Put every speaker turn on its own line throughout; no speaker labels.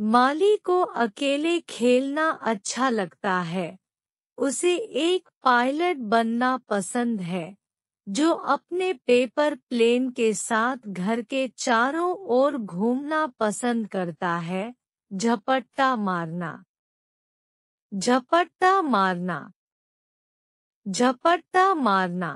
माली को अकेले खेलना अच्छा लगता है उसे एक पायलट बनना पसंद है जो अपने पेपर प्लेन के साथ घर के चारों ओर घूमना पसंद करता है झपट्टा मारना झपट्टा मारना झपट्टा मारना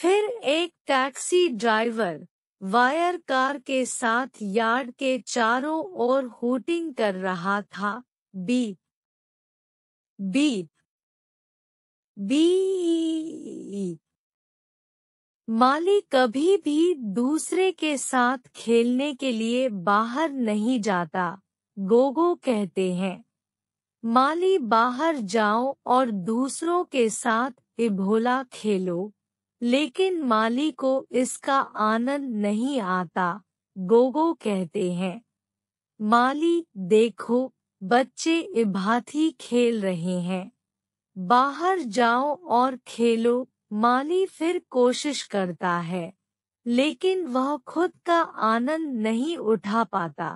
फिर एक टैक्सी ड्राइवर वायर कार के साथ यार्ड के चारों ओर हुटिंग कर रहा था बी बी बी माली कभी भी दूसरे के साथ खेलने के लिए बाहर नहीं जाता गोगो कहते हैं माली बाहर जाओ और दूसरों के साथ इभोला खेलो लेकिन माली को इसका आनंद नहीं आता गोगो कहते हैं माली देखो बच्चे इभाथी खेल रहे हैं बाहर जाओ और खेलो माली फिर कोशिश करता है लेकिन वह खुद का आनंद नहीं उठा पाता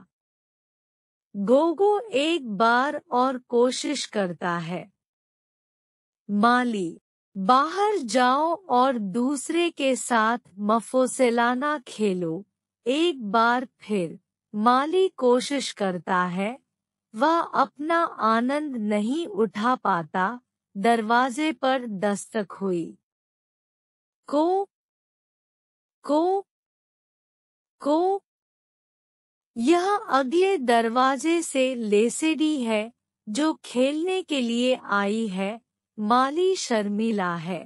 गोगो एक बार और कोशिश करता है माली बाहर जाओ और दूसरे के साथ मफोसेलाना खेलो एक बार फिर माली कोशिश करता है वह अपना आनंद नहीं उठा पाता दरवाजे पर दस्तक हुई को को को यह अगले दरवाजे से लेसेडी है जो खेलने के लिए आई है माली शर्मिला है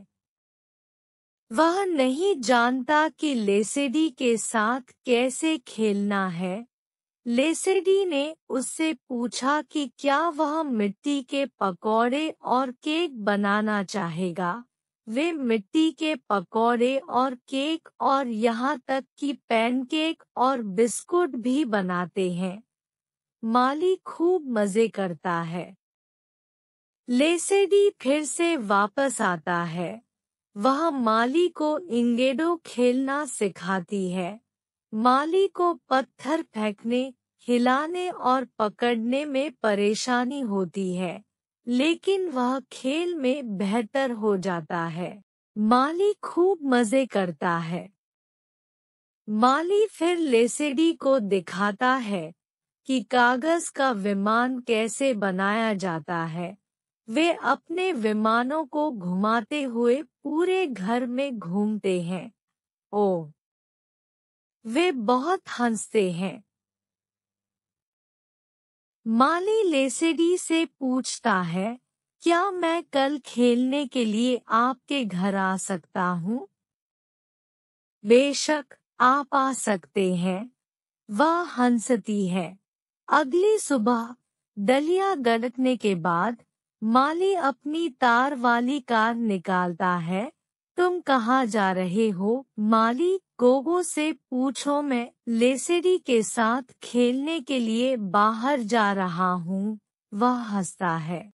वह नहीं जानता कि लेसेडी के साथ कैसे खेलना है लेसेडी ने उससे पूछा कि क्या वह मिट्टी के पकौड़े और केक बनाना चाहेगा वे मिट्टी के पकौड़े और केक और यहाँ तक कि पैनकेक और बिस्कुट भी बनाते हैं माली खूब मजे करता है लेसेडी फिर से वापस आता है वह माली को इंगेडो खेलना सिखाती है माली को पत्थर फेंकने हिलाने और पकड़ने में परेशानी होती है लेकिन वह खेल में बेहतर हो जाता है माली खूब मजे करता है माली फिर लेसेडी को दिखाता है कि कागज का विमान कैसे बनाया जाता है वे अपने विमानों को घुमाते हुए पूरे घर में घूमते हैं ओ वे बहुत हंसते हैं माली लेसेडी से पूछता है क्या मैं कल खेलने के लिए आपके घर आ सकता हूँ बेशक आप आ सकते हैं वह हंसती है अगली सुबह दलिया गड़कने के बाद माली अपनी तार वाली कार निकालता है तुम कहाँ जा रहे हो माली गोगो से पूछो मैं लेसेरी के साथ खेलने के लिए बाहर जा रहा हूँ वह हंसता है